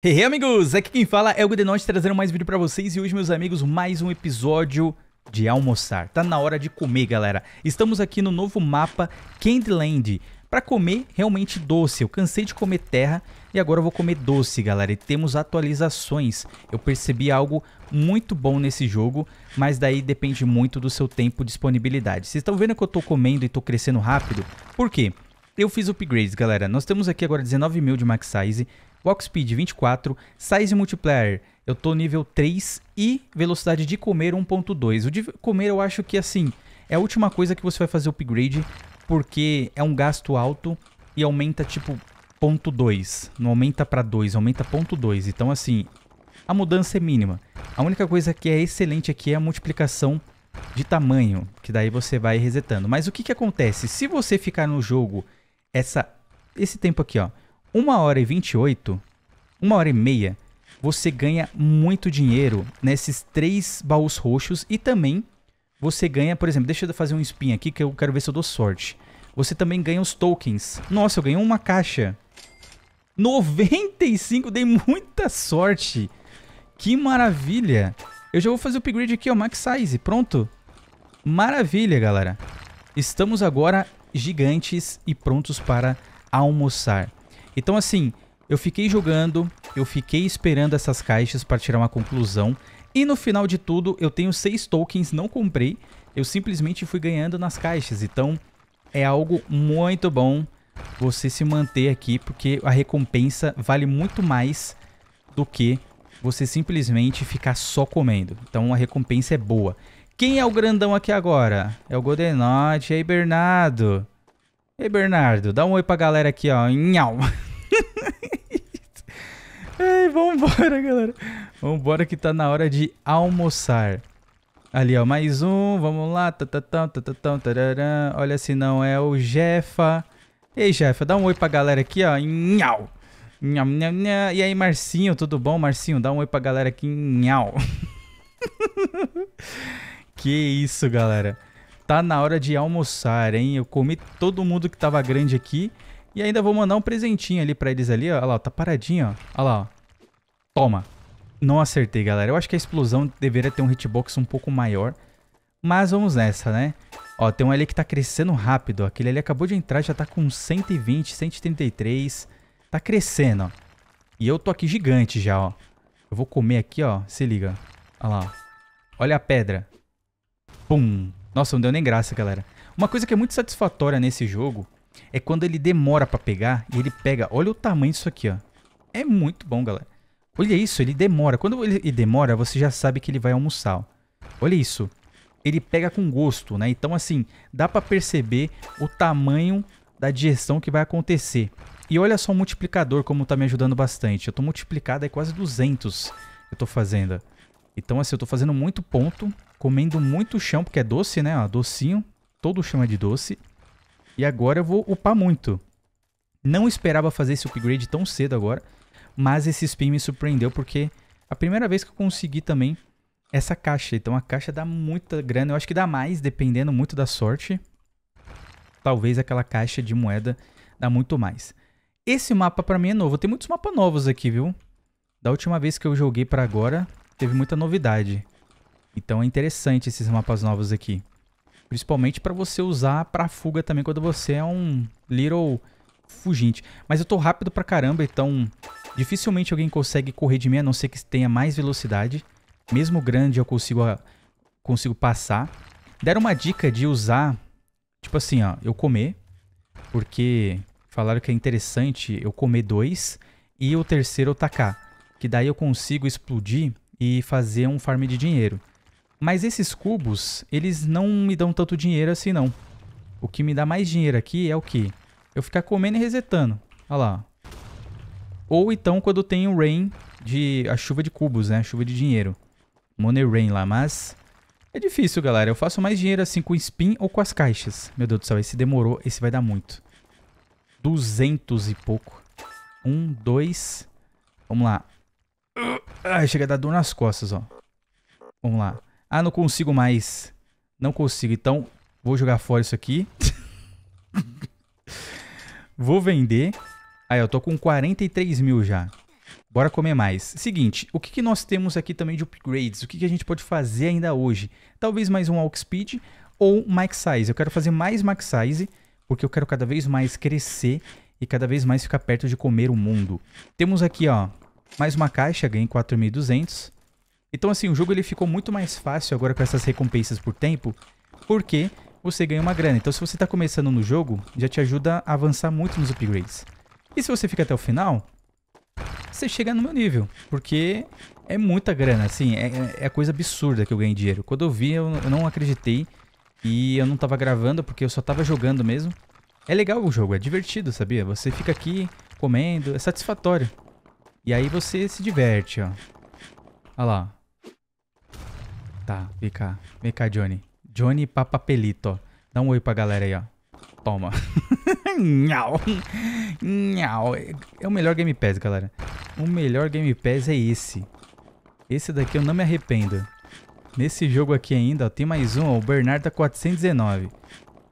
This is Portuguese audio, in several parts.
Hey amigos, aqui quem fala é o Gudenos trazendo mais vídeo pra vocês e hoje meus amigos mais um episódio de almoçar. Tá na hora de comer galera, estamos aqui no novo mapa Candyland pra comer realmente doce, eu cansei de comer terra e agora eu vou comer doce galera e temos atualizações, eu percebi algo muito bom nesse jogo, mas daí depende muito do seu tempo e disponibilidade. Vocês estão vendo que eu tô comendo e tô crescendo rápido? Por quê? Eu fiz upgrades, galera. Nós temos aqui agora 19 mil de max size, walk speed 24, size multiplier eu tô nível 3 e velocidade de comer 1.2. O de comer eu acho que assim, é a última coisa que você vai fazer upgrade porque é um gasto alto e aumenta tipo ponto .2. não aumenta para 2, aumenta ponto .2. Então assim, a mudança é mínima. A única coisa que é excelente aqui é a multiplicação de tamanho, que daí você vai resetando. Mas o que, que acontece? Se você ficar no jogo essa, esse tempo aqui, ó, 1 hora e 28, 1 hora e meia, você ganha muito dinheiro nesses três baús roxos e também você ganha, por exemplo, deixa eu fazer um spin aqui que eu quero ver se eu dou sorte. Você também ganha os tokens. Nossa, eu ganhei uma caixa. 95, dei muita sorte. Que maravilha. Eu já vou fazer o upgrade aqui, ó, max size, pronto. Maravilha, galera. Estamos agora gigantes e prontos para almoçar. Então assim, eu fiquei jogando, eu fiquei esperando essas caixas para tirar uma conclusão. E no final de tudo, eu tenho seis tokens, não comprei. Eu simplesmente fui ganhando nas caixas. Então, é algo muito bom você se manter aqui, porque a recompensa vale muito mais do que você simplesmente ficar só comendo. Então, a recompensa é boa. Quem é o grandão aqui agora? É o Godenote. aí, Bernardo. aí, Bernardo, dá um oi pra galera aqui, ó. Nhau. Ei, vambora, galera. Vambora que tá na hora de almoçar. Ali, ó, mais um. Vamos lá. Tá, tá, tá, Olha se não é o Jefa. Ei, Jefa, dá um oi pra galera aqui, ó. Nhau. Nhau, nhau, nhau. E aí, Marcinho, tudo bom? Marcinho, dá um oi pra galera aqui. Nhau. Que isso, galera. Tá na hora de almoçar, hein? Eu comi todo mundo que tava grande aqui. E ainda vou mandar um presentinho ali pra eles ali, ó. Olha lá, tá paradinho, ó. Olha lá, ó. Toma. Não acertei, galera. Eu acho que a explosão deveria ter um hitbox um pouco maior. Mas vamos nessa, né? Ó, tem um ali que tá crescendo rápido. Aquele ali acabou de entrar, já tá com 120, 133. Tá crescendo, ó. E eu tô aqui gigante já, ó. Eu vou comer aqui, ó. Se liga. Olha lá, ó. Olha a pedra. Pum. Nossa, não deu nem graça, galera. Uma coisa que é muito satisfatória nesse jogo é quando ele demora para pegar e ele pega. Olha o tamanho disso aqui, ó. É muito bom, galera. Olha isso, ele demora. Quando ele demora, você já sabe que ele vai almoçar. Ó. Olha isso. Ele pega com gosto, né? Então, assim, dá para perceber o tamanho da digestão que vai acontecer. E olha só o multiplicador como tá me ajudando bastante. Eu tô multiplicado é quase 200 eu tô fazendo. Então, assim, eu tô fazendo muito ponto Comendo muito chão, porque é doce, né? Ó, docinho. Todo chão é de doce. E agora eu vou upar muito. Não esperava fazer esse upgrade tão cedo agora. Mas esse spin me surpreendeu, porque... A primeira vez que eu consegui também essa caixa. Então a caixa dá muita grana. Eu acho que dá mais, dependendo muito da sorte. Talvez aquela caixa de moeda dá muito mais. Esse mapa pra mim é novo. Tem muitos mapas novos aqui, viu? Da última vez que eu joguei pra agora, teve muita novidade. Então é interessante esses mapas novos aqui. Principalmente para você usar para fuga também quando você é um little fuginte. Mas eu tô rápido pra caramba, então dificilmente alguém consegue correr de mim, a não ser que tenha mais velocidade. Mesmo grande eu consigo, consigo passar. Deram uma dica de usar, tipo assim, ó, eu comer. Porque falaram que é interessante eu comer dois e o terceiro eu tacar. Que daí eu consigo explodir e fazer um farm de dinheiro. Mas esses cubos, eles não me dão tanto dinheiro assim, não. O que me dá mais dinheiro aqui é o quê? Eu ficar comendo e resetando. Olha lá. Ou então quando tem o rain de... A chuva de cubos, né? A chuva de dinheiro. Money rain lá, mas... É difícil, galera. Eu faço mais dinheiro assim com spin ou com as caixas. Meu Deus do céu, esse demorou. Esse vai dar muito. 200 e pouco. Um, dois... Vamos lá. Ai, ah, chega a dar dor nas costas, ó. Vamos lá. Ah, não consigo mais. Não consigo. Então, vou jogar fora isso aqui. vou vender. Aí, eu tô com 43 mil já. Bora comer mais. Seguinte, o que, que nós temos aqui também de upgrades? O que, que a gente pode fazer ainda hoje? Talvez mais um Walk Speed ou Max Size. Eu quero fazer mais Max Size, porque eu quero cada vez mais crescer e cada vez mais ficar perto de comer o mundo. Temos aqui, ó, mais uma caixa, ganhei 4.200. Então, assim, o jogo ele ficou muito mais fácil agora com essas recompensas por tempo, porque você ganha uma grana. Então, se você está começando no jogo, já te ajuda a avançar muito nos upgrades. E se você fica até o final, você chega no meu nível, porque é muita grana, assim, é, é, é coisa absurda que eu ganhei dinheiro. Quando eu vi, eu, eu não acreditei e eu não estava gravando, porque eu só estava jogando mesmo. É legal o jogo, é divertido, sabia? Você fica aqui comendo, é satisfatório. E aí você se diverte, ó. Olha lá, Tá, vem cá. Vem cá, Johnny. Johnny Papapelito. Dá um oi pra galera aí, ó. Toma. Nhau. Nhau. É o melhor Game Pass, galera. O melhor Game Pass é esse. Esse daqui eu não me arrependo. Nesse jogo aqui ainda, ó, tem mais um, ó, o Bernarda tá 419.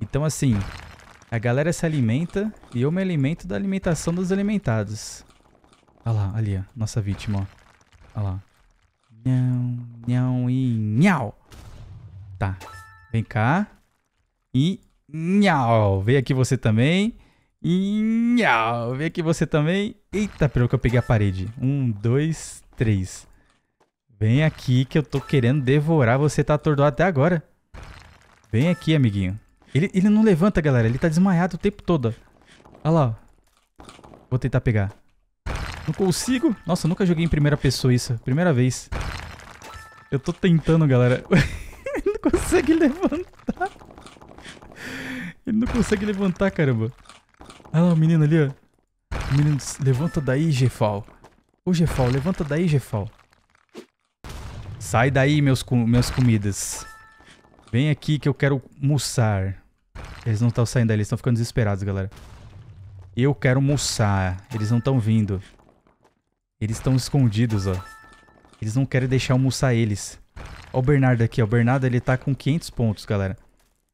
Então, assim, a galera se alimenta e eu me alimento da alimentação dos alimentados. Olha lá, ali, ó, nossa vítima, ó. Olha lá. Nhão, nhão e nhau. Tá. Vem cá. E nhau. Vem aqui você também. E nhau. Vem aqui você também. Eita, pelo que eu peguei a parede. Um, dois, três. Vem aqui que eu tô querendo devorar. Você tá atordoado até agora. Vem aqui, amiguinho. Ele, ele não levanta, galera. Ele tá desmaiado o tempo todo. Olha lá. Vou tentar pegar. Não consigo. Nossa, eu nunca joguei em primeira pessoa isso. Primeira vez. Eu tô tentando, galera. Ele não consegue levantar. Ele não consegue levantar, caramba. Olha lá o menino ali, ó. O menino, levanta daí, Jefal. Ô, Jefal, levanta daí, Jefal. Sai daí, meus, com meus comidas. Vem aqui que eu quero almoçar. Eles não estão saindo daí, eles estão ficando desesperados, galera. Eu quero almoçar. Eles não estão vindo. Eles estão escondidos, ó. Eles não querem deixar almoçar eles. Ó o Bernardo aqui, ó. O Bernardo, ele tá com 500 pontos, galera.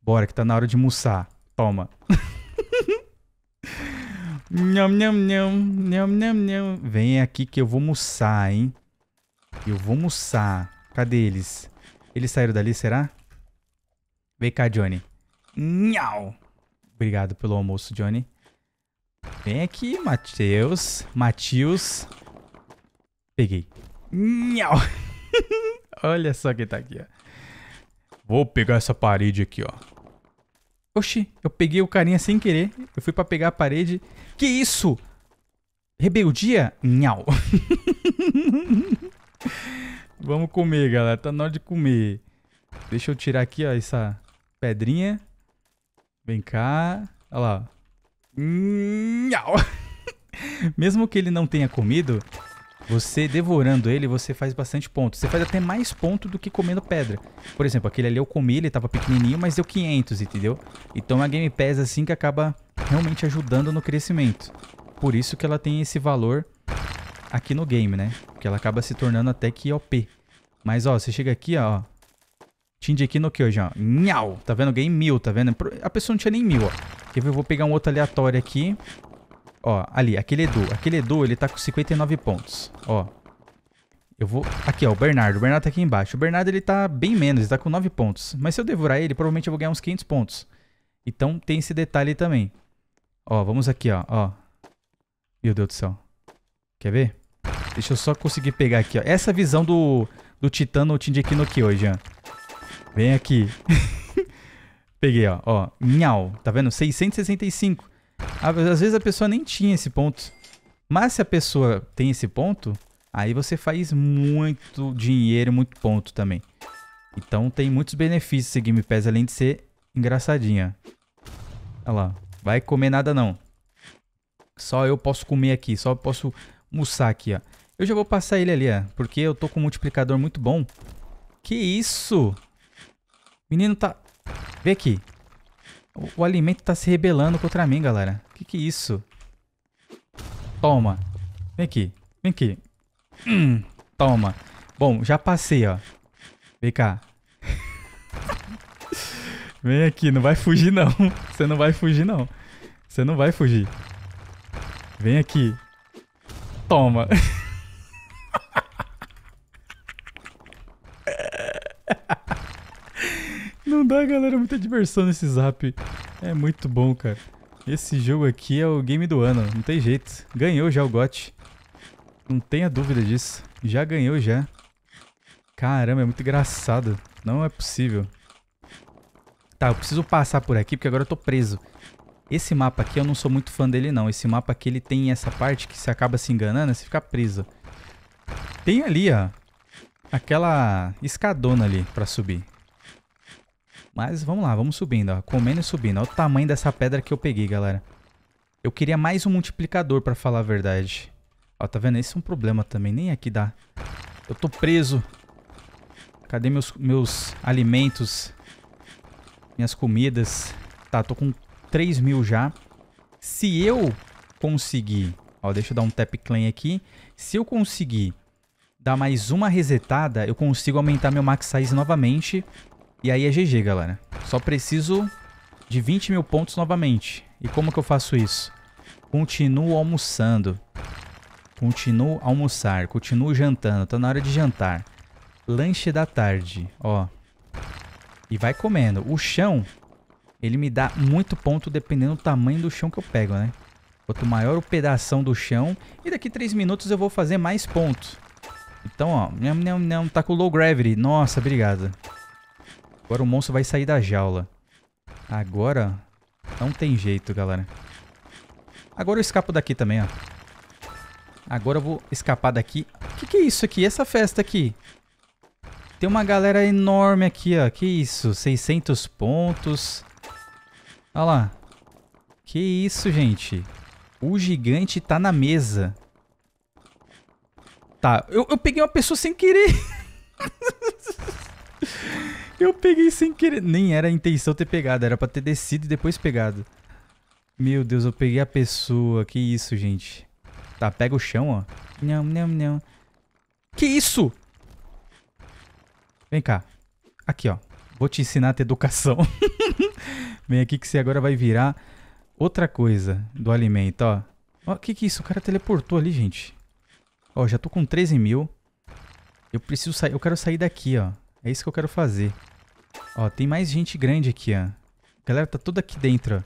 Bora, que tá na hora de almoçar. Toma. nham, nham, nham. Nham, nham, nham. Vem aqui que eu vou almoçar, hein. Eu vou almoçar. Cadê eles? Eles saíram dali, será? Vem cá, Johnny. Nhau. Obrigado pelo almoço, Johnny. Vem aqui, Matheus. Matheus. Peguei. Nhau. Olha só quem tá aqui, ó. Vou pegar essa parede aqui, ó. Oxi, eu peguei o carinha sem querer. Eu fui pra pegar a parede. Que isso? Rebeldia? Nhau. Vamos comer, galera. Tá na hora de comer. Deixa eu tirar aqui, ó, essa pedrinha. Vem cá. Olha lá. Nhau. Mesmo que ele não tenha comido, você devorando ele, você faz bastante ponto. Você faz até mais ponto do que comendo pedra. Por exemplo, aquele ali eu comi, ele tava pequenininho, mas deu 500, entendeu? Então a Game Pass é assim que acaba realmente ajudando no crescimento. Por isso que ela tem esse valor aqui no game, né? Que ela acaba se tornando até que OP. Mas ó, você chega aqui, ó. Tinge aqui no hoje ó. Nhau! Tá vendo? Game mil, tá vendo? A pessoa não tinha nem mil, ó. Quer ver? Eu vou pegar um outro aleatório aqui. Ó, ali, aquele Edu. Aquele Edu, ele tá com 59 pontos. Ó. Eu vou... Aqui, ó, o Bernardo. O Bernardo tá aqui embaixo. O Bernardo, ele tá bem menos. Ele tá com 9 pontos. Mas se eu devorar ele, provavelmente eu vou ganhar uns 500 pontos. Então, tem esse detalhe também. Ó, vamos aqui, ó. ó. Meu Deus do céu. Quer ver? Deixa eu só conseguir pegar aqui, ó. Essa visão do, do Titã no aqui no Kyo, Jean. Vem aqui. Peguei, ó. Ó, nhau. Tá vendo? 665. Às vezes a pessoa nem tinha esse ponto. Mas se a pessoa tem esse ponto, aí você faz muito dinheiro, muito ponto também. Então tem muitos benefícios esse Game Pass, além de ser engraçadinha. Olha lá, vai comer nada não. Só eu posso comer aqui, só eu posso almoçar aqui, ó. Eu já vou passar ele ali, ó, porque eu tô com um multiplicador muito bom. Que isso? Menino tá... Vem aqui. O, o alimento tá se rebelando contra mim, galera. Que que é isso? Toma. Vem aqui. Vem aqui. Hum, toma. Bom, já passei, ó. Vem cá. Vem aqui, não vai fugir não. Você não vai fugir não. Você não vai fugir. Vem aqui. Toma. dá, galera. É muita diversão nesse zap. É muito bom, cara. Esse jogo aqui é o game do ano. Não tem jeito. Ganhou já o GOT. Não tenha dúvida disso. Já ganhou já. Caramba, é muito engraçado. Não é possível. Tá, eu preciso passar por aqui porque agora eu tô preso. Esse mapa aqui eu não sou muito fã dele não. Esse mapa aqui ele tem essa parte que você acaba se enganando e você fica preso. Tem ali, ó. Aquela escadona ali pra subir. Mas vamos lá, vamos subindo, ó. Comendo e subindo. Olha o tamanho dessa pedra que eu peguei, galera. Eu queria mais um multiplicador, pra falar a verdade. Ó, tá vendo? Esse é um problema também. Nem aqui dá. Eu tô preso. Cadê meus, meus alimentos? Minhas comidas? Tá, tô com 3 mil já. Se eu conseguir... Ó, deixa eu dar um tap claim aqui. Se eu conseguir dar mais uma resetada, eu consigo aumentar meu max size novamente e aí é GG, galera. Só preciso de 20 mil pontos novamente. E como que eu faço isso? Continuo almoçando. Continuo almoçar. Continuo jantando. Tá na hora de jantar. Lanche da tarde, ó. E vai comendo. O chão, ele me dá muito ponto dependendo do tamanho do chão que eu pego, né? Quanto maior o pedaço do chão. E daqui 3 minutos eu vou fazer mais pontos. Então, ó. Não, não, não. Tá com low gravity. Nossa, obrigado. Agora o monstro vai sair da jaula. Agora não tem jeito, galera. Agora eu escapo daqui também, ó. Agora eu vou escapar daqui. O que, que, é isso aqui? Essa festa aqui? Tem uma galera enorme aqui, ó. Que isso? 600 pontos. Olha lá. Que isso, gente? O gigante tá na mesa. Tá, eu, eu peguei uma pessoa sem querer. Eu peguei sem querer. Nem era a intenção ter pegado, era pra ter descido e depois pegado. Meu Deus, eu peguei a pessoa. Que isso, gente. Tá, pega o chão, ó. Não, não, não. Que isso? Vem cá. Aqui, ó. Vou te ensinar a ter educação. Vem aqui que você agora vai virar outra coisa do alimento, ó. Ó, que que é isso? O cara teleportou ali, gente. Ó, já tô com 13 mil. Eu preciso sair. Eu quero sair daqui, ó. É isso que eu quero fazer. Ó, tem mais gente grande aqui, ó. Galera, tá tudo aqui dentro, ó.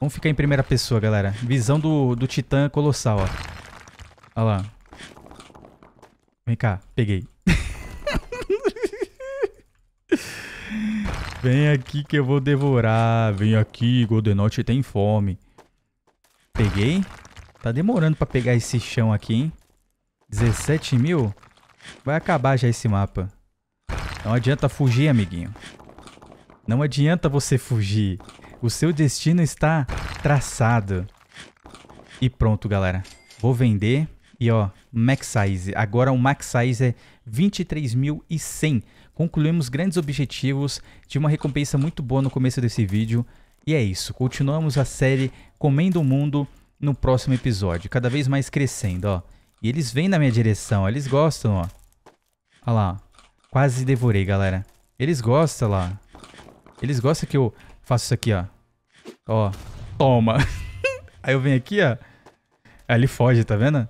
Vamos ficar em primeira pessoa, galera. Visão do, do titã colossal, ó. Olha lá. Vem cá, peguei. Vem aqui que eu vou devorar. Vem aqui, Goldenote tem fome. Peguei. Tá demorando pra pegar esse chão aqui, hein? 17 mil? Vai acabar já esse mapa. Não adianta fugir, amiguinho. Não adianta você fugir. O seu destino está traçado. E pronto, galera. Vou vender. E ó, max size. Agora o max size é 23.100. Concluímos grandes objetivos de uma recompensa muito boa no começo desse vídeo. E é isso. Continuamos a série Comendo o Mundo no próximo episódio. Cada vez mais crescendo, ó. E eles vêm na minha direção. Eles gostam, ó. Olha lá. Quase devorei, galera. Eles gostam, lá. Eles gostam que eu faça isso aqui, ó. Ó. Toma. Aí eu venho aqui, ó. Aí ele foge, tá vendo?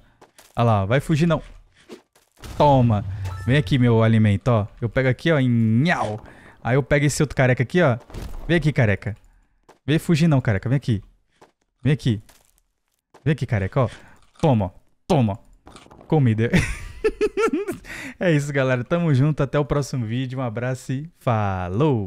Olha lá, vai fugir não. Toma. Vem aqui, meu alimento, ó. Eu pego aqui, ó, nhau. Aí eu pego esse outro careca aqui, ó. Vem aqui, careca. Vem fugir não, careca. Vem aqui. Vem aqui. Vem aqui, careca, ó. Toma, toma. Comida. é isso, galera. Tamo junto. Até o próximo vídeo. Um abraço e falou!